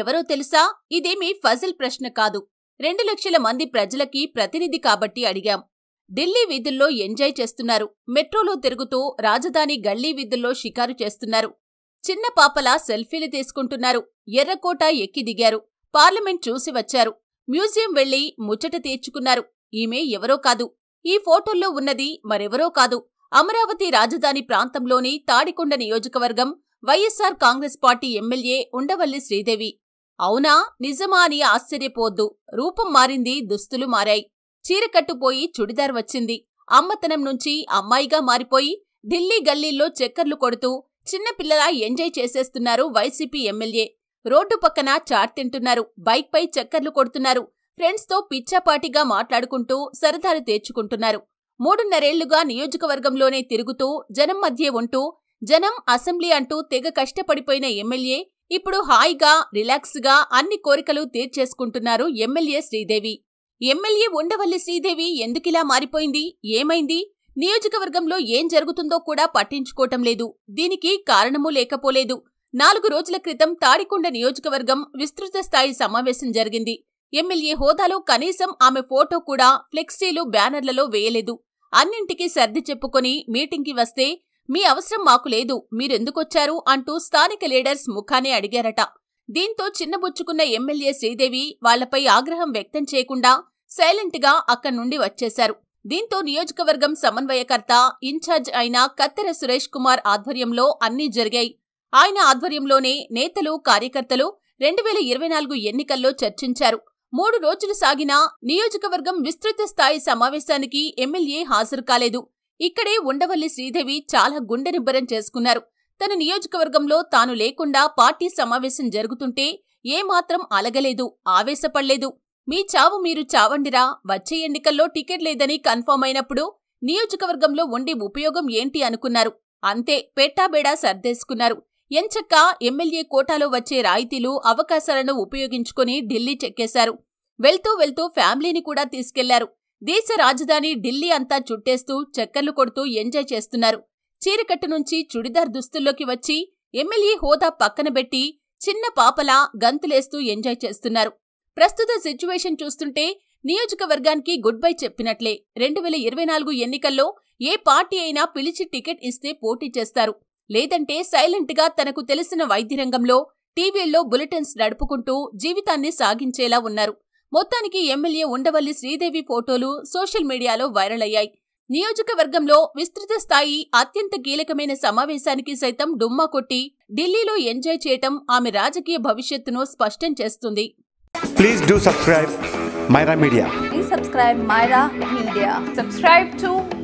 ఎవరో తెలుసా ఇదేమీ ఫజల్ ప్రశ్న కాదు రెండు లక్షల మంది ప్రజలకి ప్రతినిధి కాబట్టి అడిగాం ఢిల్లీ వీధుల్లో ఎంజాయ్ చేస్తున్నారు మెట్రోలో తిరుగుతూ రాజధాని గల్లీ వీధుల్లో షికారు చేస్తున్నారు చిన్న పాపలా సెల్ఫీలు తీసుకుంటున్నారు ఎర్రకోట ఎక్కి దిగారు పార్లమెంట్ చూసి వచ్చారు మ్యూజియం వెళ్లి ముచ్చట తీర్చుకున్నారు ఈమె ఎవరో కాదు ఈ ఫోటోల్లో ఉన్నది మరెవరో కాదు అమరావతి రాజధాని ప్రాంతంలోని తాడికొండ నియోజకవర్గం YSR Congress party MLA Undavalli Sridevi అవునా నిజమా అని ఆశ్చర్యపోద్దు రూపం మారింది దుస్తులు మారాయి చీరకట్టుపోయి చుడిదార్ వచ్చింది అమ్మతనం నుంచి అమ్మాయిగా మారిపోయి ఢిల్లీ గల్లీల్లో చక్కర్లు కొడుతూ చిన్నపిల్లలా ఎంజాయ్ చేసేస్తున్నారు వైసీపీ ఎమ్మెల్యే రోడ్డు పక్కన చాట్ తింటున్నారు బైక్పై చక్కర్లు కొడుతున్నారు ఫ్రెండ్స్తో పిచ్చాపాటిగా మాట్లాడుకుంటూ సరదాలు తీర్చుకుంటున్నారు మూడున్నరేళ్లుగా నియోజకవర్గంలోనే తిరుగుతూ జనం మధ్యే ఉంటూ జనం అసెంబ్లీ అంటూ తెగ కష్టపడిపోయిన ఎమ్మెల్యే ఇప్పుడు హాయిగా రిలాక్స్గా అన్ని కోరికలు తీర్చేసుకుంటున్నారు ఎమ్మెల్యే శ్రీదేవి ఎమ్మెల్యే ఉండవల్లి శ్రీదేవి ఎందుకిలా మారిపోయింది ఏమైంది నియోజకవర్గంలో ఏం జరుగుతుందో కూడా పట్టించుకోవటం లేదు దీనికి కారణమూ లేకపోలేదు నాలుగు రోజుల క్రితం తాడికొండ నియోజకవర్గం విస్తృత స్థాయి సమావేశం జరిగింది ఎమ్మెల్యే హోదాలో కనీసం ఆమె ఫోటో కూడా ఫ్లెక్సీలు బ్యానర్లలో వేయలేదు అన్నింటికీ సర్ది చెప్పుకొని మీటింగ్కి వస్తే మీ అవసరం మాకు లేదు మీరెందుకొచ్చారు అంటూ స్థానిక లీడర్స్ ముఖానే అడిగారట దీంతో చిన్నబుచ్చుకున్న ఎమ్మెల్యే శ్రీదేవి వాళ్లపై ఆగ్రహం వ్యక్తం చేయకుండా సైలెంట్గా అక్కడి నుండి వచ్చేశారు దీంతో నియోజకవర్గం సమన్వయకర్త ఇన్ఛార్జ్ అయిన కత్తెర సురేష్ కుమార్ ఆధ్వర్యంలో అన్నీ జరిగాయి ఆయన ఆధ్వర్యంలోనే నేతలు కార్యకర్తలు రెండు వేల ఇరవై నాలుగు ఎన్నికల్లో చర్చించారు మూడు రోజులు సాగిన నియోజకవర్గం విస్తృత స్థాయి సమావేశానికి ఎమ్మెల్యే హాజరు కాలేదు ఇక్కడే ఉండవల్లి శ్రీదేవి చాలా గుండెనిబ్బరం చేసుకున్నారు తన నియోజకవర్గంలో తాను లేకుండా పార్టీ సమావేశం జరుగుతుంటే ఏమాత్రం అలగలేదు ఆవేశపడలేదు మీ చావు మీరు చావండిరా వచ్చే ఎన్నికల్లో టికెట్ లేదని కన్ఫర్మ్ అయినప్పుడు నియోజకవర్గంలో ఉండి ఉపయోగం ఏంటి అనుకున్నారు అంతే పెట్టాబేడా సర్దేసుకున్నారు ఎంచక్క ఎమ్మెల్యే కోటాలో వచ్చే రాయితీలు అవకాశాలను ఉపయోగించుకుని ఢిల్లీ చెక్కేశారు వెళ్తూ వెళ్తూ ఫ్యామిలీని కూడా తీసుకెళ్లారు దేశ రాజధాని ఢిల్లీ అంతా చుట్టేస్తూ చక్కర్లు కొడుతూ ఎంజాయ్ చేస్తున్నారు చీరకట్టు నుంచి చుడిదార్ దుస్తుల్లోకి వచ్చి ఎమ్మెల్యే హోదా పక్కన పెట్టి చిన్న పాపలా గంతులేస్తూ ఎంజాయ్ చేస్తున్నారు ప్రస్తుత సిచ్యువేషన్ చూస్తుంటే నియోజకవర్గానికి గుడ్ బై చెప్పినట్లే రెండు వేల ఇరవై నాలుగు ఎన్నికల్లో ఏ పార్టీ అయినా పిలిచి టికెట్ ఇస్తే పోటీ చేస్తారు లేదంటే సైలెంట్గా తనకు తెలిసిన వైద్యరంగంలో టీవీల్లో బులెటిన్స్ నడుపుకుంటూ జీవితాన్ని సాగించేలా ఉన్నారు మొత్తానికి ఎమ్మెల్యే ఉండవల్లి శ్రీదేవి ఫోటోలు సోషల్ మీడియాలో వైరల్ అయ్యాయి నియోజకవర్గంలో విస్తృత స్థాయి అత్యంత కీలకమైన సమావేశానికి సైతం డుమ్మా కొట్టి ఢిల్లీలో ఎంజాయ్ చేయటం ఆమె రాజకీయ భవిష్యత్తును స్పష్టం చేస్తుంది please do Myra media subscribe Myra media subscribe to